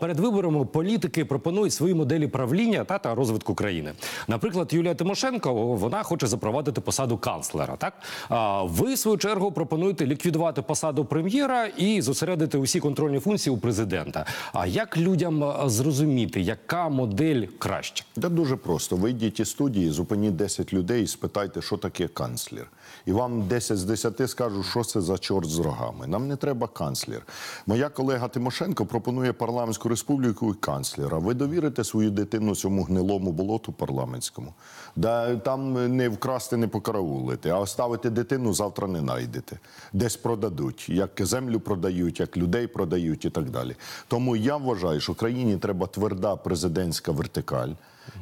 Перед виборами політики пропонують свої моделі правління та та розвитку країни. Наприклад, Юлія Тимошенко вона хоче запровадити посаду канцлера. Так а ви в свою чергу пропонуєте ліквідувати посаду прем'єра і зосередити усі контрольні функції у президента. А як людям е, зрозуміти, яка модель краща? Та дуже просто вийдіть із студії, зупиніть 10 людей і спитайте, що таке канцлер. І вам 10 з 10 скажуть, що це за чорт з рогами. Нам не треба канцлер. Моя колега Тимошенко пропонує парламент парламентську республіку і канцлера. Ви довірите свою дитину цьому гнилому болоту парламентському, Да там не вкрасти, не покараулити, а оставити дитину завтра не найдете. Десь продадуть, як землю продають, як людей продають і так далі. Тому я вважаю, що країні треба тверда президентська вертикаль.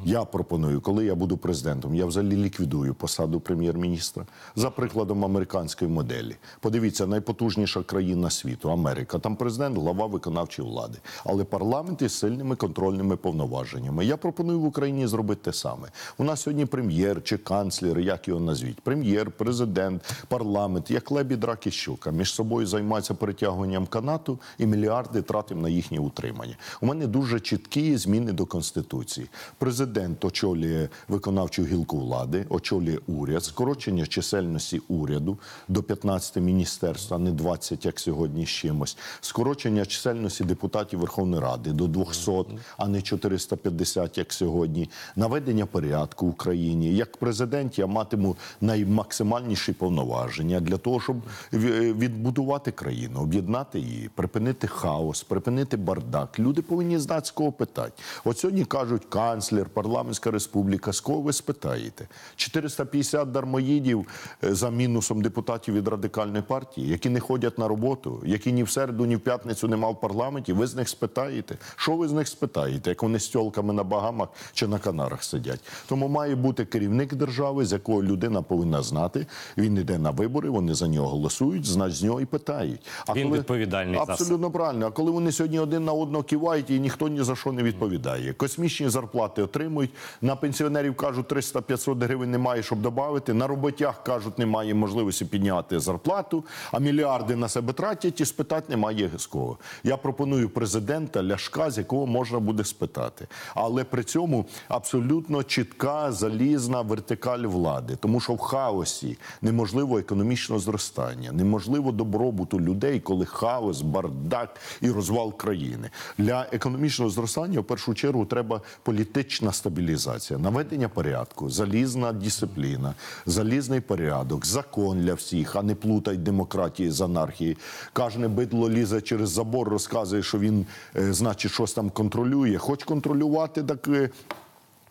Я пропоную, коли я буду президентом, я взагалі ліквідую посаду прем'єр-міністра за прикладом американської моделі. Подивіться, найпотужніша країна світу Америка. Там президент, глава виконавчої влади, але парламент із сильними контрольними повноваженнями. Я пропоную в Україні зробити те саме. У нас сьогодні прем'єр чи канцлер, як його назвіть, прем'єр, президент, парламент, як лебі драки щука між собою займаються перетягуванням канату і мільярди тратим на їхнє утримання. У мене дуже чіткі зміни до конституції президент очолює виконавчу гілку влади, очолює уряд, скорочення чисельності уряду до 15 міністерств, а не 20, як сьогодні з чимось, скорочення чисельності депутатів Верховної Ради до 200, а не 450, як сьогодні, наведення порядку в Україні. Як президент я матиму наймаксимальніші повноваження для того, щоб відбудувати країну, об'єднати її, припинити хаос, припинити бардак. Люди повинні знати з кого питати. От сьогодні кажуть канцлер. ДНР, парламентська республіка, з кого ви спитаєте? 450 дармоїдів за мінусом депутатів від радикальної партії, які не ходять на роботу, які ні в середу, ні в п'ятницю нема в парламенті. Ви з них спитаєте? Що ви з них спитаєте? Як вони з тілками на багамах чи на канарах сидять? Тому має бути керівник держави, з якого людина повинна знати. Він іде на вибори, вони за нього голосують, значить з нього і питають. А він коли... відповідальний абсолютно за правильно. А коли вони сьогодні один на одного кивають, і ніхто ні за що не відповідає, космічні зарплати отримують. На пенсіонерів кажуть, 300-500 гривень немає, щоб додати. На роботях кажуть, немає можливості підняти зарплату, а мільярди на себе тратять і спитати немає з кого. Я пропоную президента Ляшка, з якого можна буде спитати, але при цьому абсолютно чітка залізна вертикаль влади, тому що в хаосі неможливо економічного зростання, неможливо добробуту людей, коли хаос, бардак і розвал країни. Для економічного зростання в першу чергу треба політичне політична стабілізація, наведення порядку, залізна дисципліна, залізний порядок, закон для всіх, а не плутай демократії з анархії. Кожне бидло лізе через забор, розказує, що він, е, значить, щось там контролює. Хоч контролювати, так е,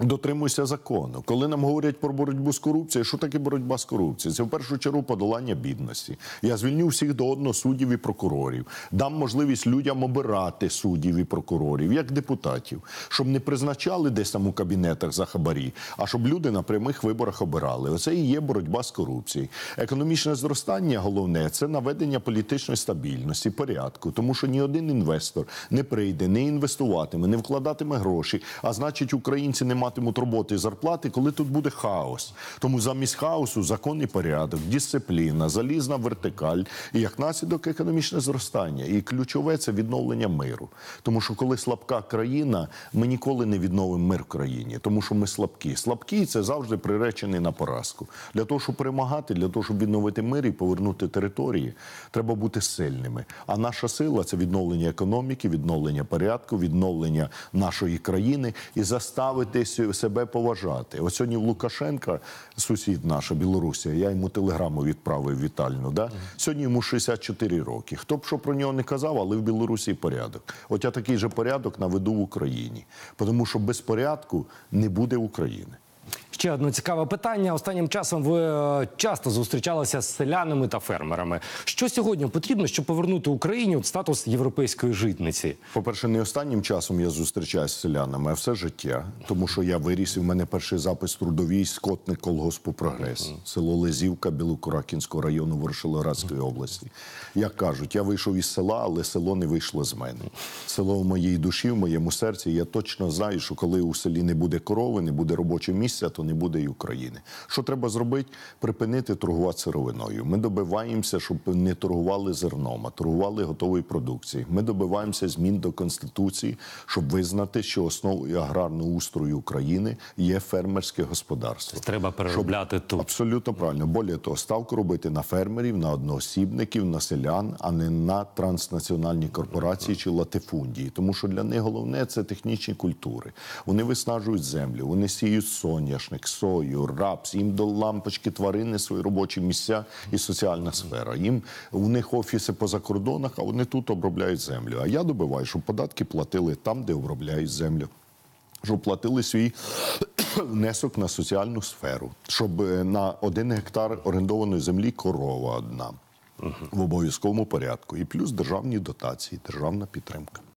Дотримуйся закону, коли нам говорять про боротьбу з корупцією, що таке боротьба з корупцією? Це в першу чергу подолання бідності. Я звільню всіх до одного суддів і прокурорів, дам можливість людям обирати суддів і прокурорів як депутатів, щоб не призначали десь там у кабінетах за хабарі, а щоб люди на прямих виборах обирали. Оце і є боротьба з корупцією. Економічне зростання головне це наведення політичної стабільності, порядку, тому що ні один інвестор не прийде, не інвестуватиме, не вкладатиме гроші, а значить, українці не матимуть матимуть роботи і зарплати, коли тут буде хаос. Тому замість хаосу законний порядок, дисципліна, залізна вертикаль і як наслідок економічне зростання. І ключове це відновлення миру. Тому що коли слабка країна, ми ніколи не відновимо мир в країні, тому що ми слабкі. Слабкі це завжди приречений на поразку. Для того, щоб перемагати, для того, щоб відновити мир і повернути території, треба бути сильними. А наша сила це відновлення економіки, відновлення порядку, відновлення нашої країни і заставити сьогодні себе поважати. Ось сьогодні в Лукашенка, сусід наша Білорусія, я йому телеграму відправив вітальну. Да? Сьогодні йому 64 роки. Хто б що про нього не казав, але в Білорусі порядок. От я такий же порядок наведу в Україні, тому що без порядку не буде України. Ще одне цікаве питання. Останнім часом ви е, часто зустрічалися з селянами та фермерами. Що сьогодні потрібно, щоб повернути Україні от статус європейської житниці? По перше, не останнім часом я зустрічаюся з селянами, а все життя, тому що я виріс і в мене перший запис трудовій скотник колгоспу прогрес, mm -hmm. село Лезівка Білокуракінського району Ворошилоградської mm -hmm. області. Як кажуть, я вийшов із села, але село не вийшло з мене. Село в моїй душі, в моєму серці. Я точно знаю, що коли у селі не буде корови, не буде робочого місця, то не не буде і України. Що треба зробити? Припинити торгувати сировиною. Ми добиваємося, щоб не торгували зерном, а торгували готовою продукцією. Ми добиваємося змін до конституції, щоб визнати, що основою аграрного устрою України є фермерське господарство. Тобто треба переробляти щоб... тут. абсолютно правильно. Болі того, ставку робити на фермерів, на одноосібників, на селян, а не на транснаціональні корпорації чи латифундії, тому що для них головне це технічні культури. Вони виснажують землю, вони сіють соняшник, сою, рапс, їм до лампочки тварини, свої робочі місця і соціальна сфера. Їм у них офіси по закордонах, а вони тут обробляють землю. А я добиваю, щоб податки платили там, де обробляють землю, щоб платили свій. Внесок на соціальну сферу, щоб е, на один гектар орендованої землі корова одна в обов'язковому порядку, і плюс державні дотації, державна підтримка.